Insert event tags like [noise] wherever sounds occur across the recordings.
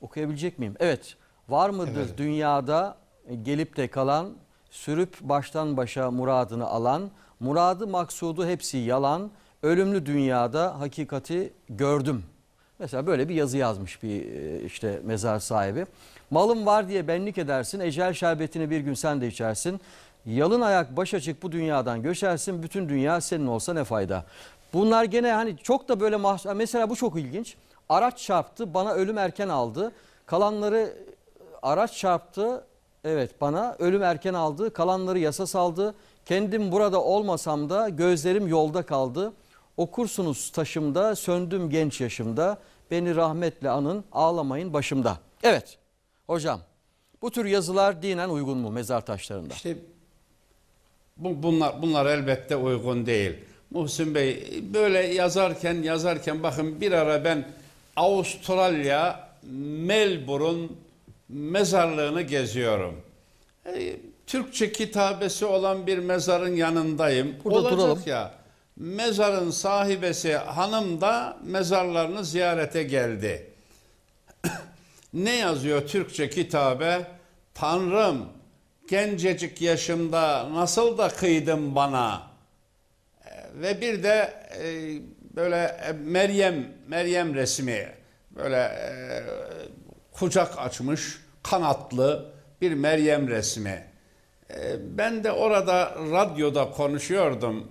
Okuyabilecek miyim? Evet. Var mıdır evet. dünyada e, gelip de kalan, sürüp baştan başa muradını alan, muradı maksudu hepsi yalan, ölümlü dünyada hakikati gördüm. Mesela böyle bir yazı yazmış bir e, işte mezar sahibi. Malım var diye benlik edersin, ecel şerbetini bir gün sen de içersin. Yalın ayak baş açık bu dünyadan göçersin, bütün dünya senin olsa ne fayda. Bunlar gene hani çok da böyle mesela bu çok ilginç. Araç çarptı bana ölüm erken aldı. Kalanları araç çarptı evet bana ölüm erken aldı. Kalanları yasa saldı. Kendim burada olmasam da gözlerim yolda kaldı. Okursunuz taşımda söndüm genç yaşımda. Beni rahmetle anın ağlamayın başımda. Evet hocam bu tür yazılar dinen uygun mu mezar taşlarında? İşte bunlar, bunlar elbette uygun değil. Muhsin Bey böyle yazarken yazarken bakın bir ara ben Avustralya Melbourne mezarlığını geziyorum. E, Türkçe kitabesi olan bir mezarın yanındayım. Burada Olacak duralım. ya. Mezarın sahibesi hanım da mezarlarını ziyarete geldi. [coughs] ne yazıyor Türkçe kitabe? Tanrım gencecik yaşımda nasıl da kıydın bana. E, ve bir de e, böyle e, Meryem Meryem resmi böyle e, kucak açmış kanatlı bir Meryem resmi. E, ben de orada radyoda konuşuyordum.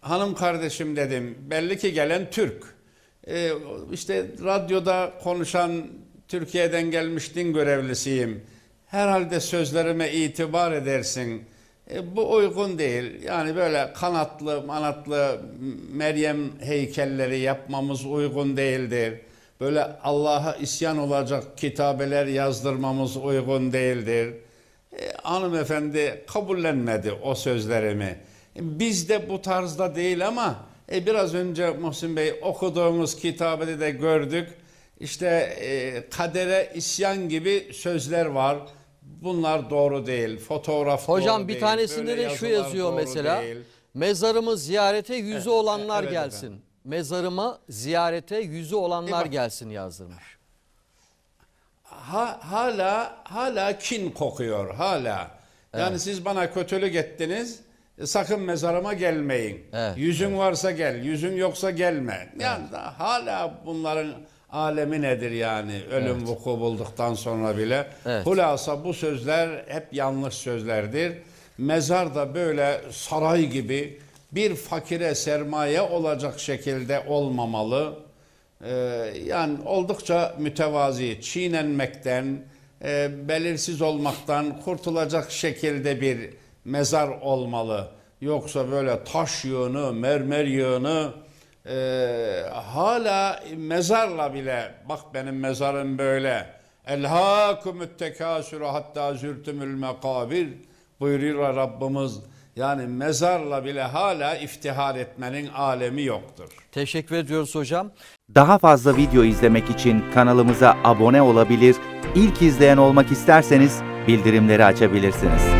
Hanım kardeşim dedim belli ki gelen Türk. E, işte radyoda konuşan Türkiye'den gelmiş din görevlisiyim. Herhalde sözlerime itibar edersin.'' E, bu uygun değil. Yani böyle kanatlı, manatlı Meryem heykelleri yapmamız uygun değildir. Böyle Allah'a isyan olacak kitabeler yazdırmamız uygun değildir. E, hanımefendi kabullenmedi o sözlerimi. E, biz de bu tarzda değil ama e, biraz önce Muhsin Bey okuduğumuz kitabede de gördük. İşte e, kadere isyan gibi sözler var bunlar doğru değil. Fotoğraf Hocam doğru bir tanesinde de şu yazıyor mesela. Değil. Mezarımı ziyarete yüzü evet, olanlar evet gelsin. Efendim. Mezarıma ziyarete yüzü olanlar e bak, gelsin yazdırmış. Ha, hala hala kin kokuyor hala. Yani evet. siz bana kötülük ettiniz. Sakın mezarıma gelmeyin. Evet, yüzün evet. varsa gel, yüzün yoksa gelme. Yani evet. hala bunların alemi nedir yani ölüm evet. vuku bulduktan sonra bile. Evet. Hulasa bu sözler hep yanlış sözlerdir. Mezar da böyle saray gibi bir fakire sermaye olacak şekilde olmamalı. Ee, yani oldukça mütevazi, çiğnenmekten, e, belirsiz olmaktan kurtulacak şekilde bir mezar olmalı. Yoksa böyle taş yığını, mermer yığını, e, hala mezarla bile bak benim mezarım böyle elhakumut tekasürü hatta zürtümül mekabir buyuruyor Rabbimiz. Yani mezarla bile hala iftihar etmenin alemi yoktur. Teşekkür ediyoruz hocam. Daha fazla video izlemek için kanalımıza abone olabilir, ilk izleyen olmak isterseniz bildirimleri açabilirsiniz.